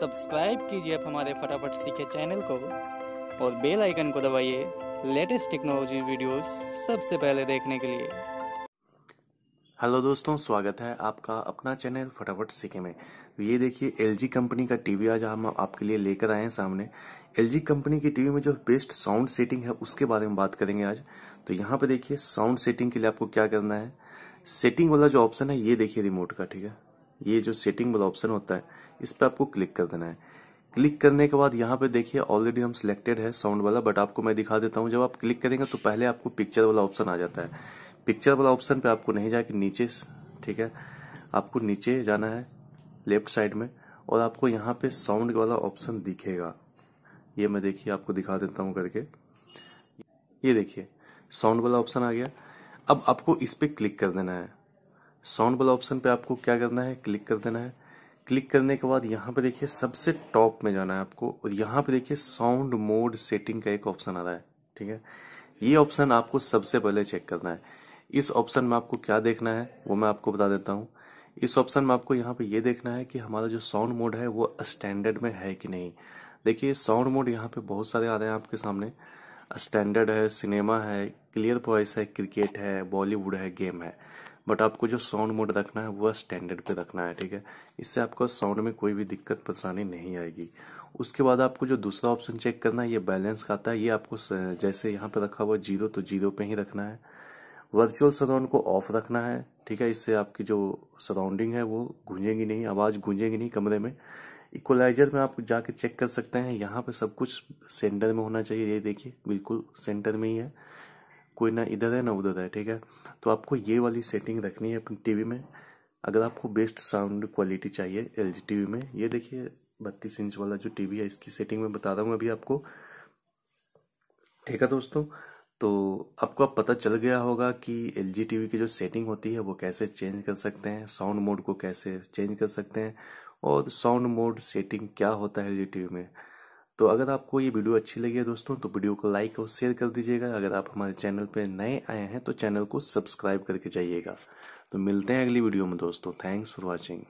subscribe कीजिए आप हमारे फटाफट सीखे चैनल को और बेल आइकन को दबाइए लेटेस्ट टेक्नोलॉजी वीडियोस सबसे पहले देखने के लिए हेलो दोस्तों स्वागत है आपका अपना चैनल फटाफट सीखे में तो ये देखिए एल कंपनी का टीवी आज हम आपके लिए लेकर आए हैं सामने एल कंपनी की टीवी में जो बेस्ट साउंड सेटिंग है उसके बारे में बात करेंगे आज तो यहाँ पे देखिए साउंड सेटिंग के लिए आपको क्या करना है सेटिंग वाला जो ऑप्शन है ये देखिए रिमोट का ठीक है ये जो सेटिंग वाला ऑप्शन होता है इस पर आपको क्लिक कर देना है क्लिक करने के बाद यहाँ पे देखिए ऑलरेडी हम सिलेक्टेड है साउंड वाला बट आपको मैं दिखा देता हूँ जब आप क्लिक करेंगे तो पहले आपको पिक्चर वाला ऑप्शन आ जाता है पिक्चर वाला ऑप्शन पे आपको नहीं जाके नीचे ठीक है आपको नीचे जाना है लेफ्ट साइड में और आपको यहाँ पे साउंड वाला ऑप्शन दिखेगा ये मैं देखिए आपको दिखा देता हूँ करके ये देखिए साउंड वाला ऑप्शन आ गया अब आपको इस पर क्लिक कर देना है साउंड वाला ऑप्शन पे आपको क्या करना है क्लिक कर देना है क्लिक करने के बाद यहाँ पे देखिए सबसे टॉप में जाना है आपको और यहाँ पे देखिए साउंड मोड सेटिंग का एक ऑप्शन आ रहा है ठीक है ये ऑप्शन आपको सबसे पहले चेक करना है इस ऑप्शन में आपको क्या देखना है वो मैं आपको बता देता हूँ इस ऑप्शन में आपको यहाँ पे ये देखना है कि हमारा जो साउंड मोड है वो स्टैंडर्ड में है कि नहीं देखिए साउंड मोड यहाँ पे बहुत सारे आ रहे हैं आपके सामने स्टैंडर्ड है सिनेमा है क्लियर वॉइस है क्रिकेट है बॉलीवुड है गेम है बट आपको जो साउंड मोड रखना है वह स्टैंडर्ड पे रखना है ठीक है इससे आपको साउंड में कोई भी दिक्कत परेशानी नहीं आएगी उसके बाद आपको जो दूसरा ऑप्शन चेक करना है ये बैलेंस का आता है ये आपको जैसे यहाँ पे रखा हुआ जीरो तो जीरो पे ही रखना है वर्चुअल सराउंड को ऑफ रखना है ठीक है इससे आपकी जो सराउंडिंग है वो गूंजेंगी नहीं आवाज़ गूंजेंगी नहीं कमरे में इक्वलाइजर में आप जाके चेक कर सकते हैं यहाँ पे सब कुछ सेंटर में होना चाहिए ये देखिए बिल्कुल सेंटर में ही है कोई ना इधर है ना उधर है ठीक है तो आपको ये वाली सेटिंग रखनी है अपनी टीवी में अगर आपको बेस्ट साउंड क्वालिटी चाहिए एल जी में ये देखिए बत्तीस इंच वाला जो टीवी है इसकी सेटिंग में बता रहा हूँ अभी आपको ठीक है दोस्तों तो आपको अब पता चल गया होगा कि एल जी की जो सेटिंग होती है वो कैसे चेंज कर सकते हैं साउंड मोड को कैसे चेंज कर सकते हैं और साउंड मोड सेटिंग क्या होता है एल जी में तो अगर आपको ये वीडियो अच्छी लगी है दोस्तों तो वीडियो को लाइक और शेयर कर दीजिएगा अगर आप हमारे चैनल पर नए आए हैं तो चैनल को सब्सक्राइब करके जाइएगा तो मिलते हैं अगली वीडियो में दोस्तों थैंक्स फॉर वॉचिंग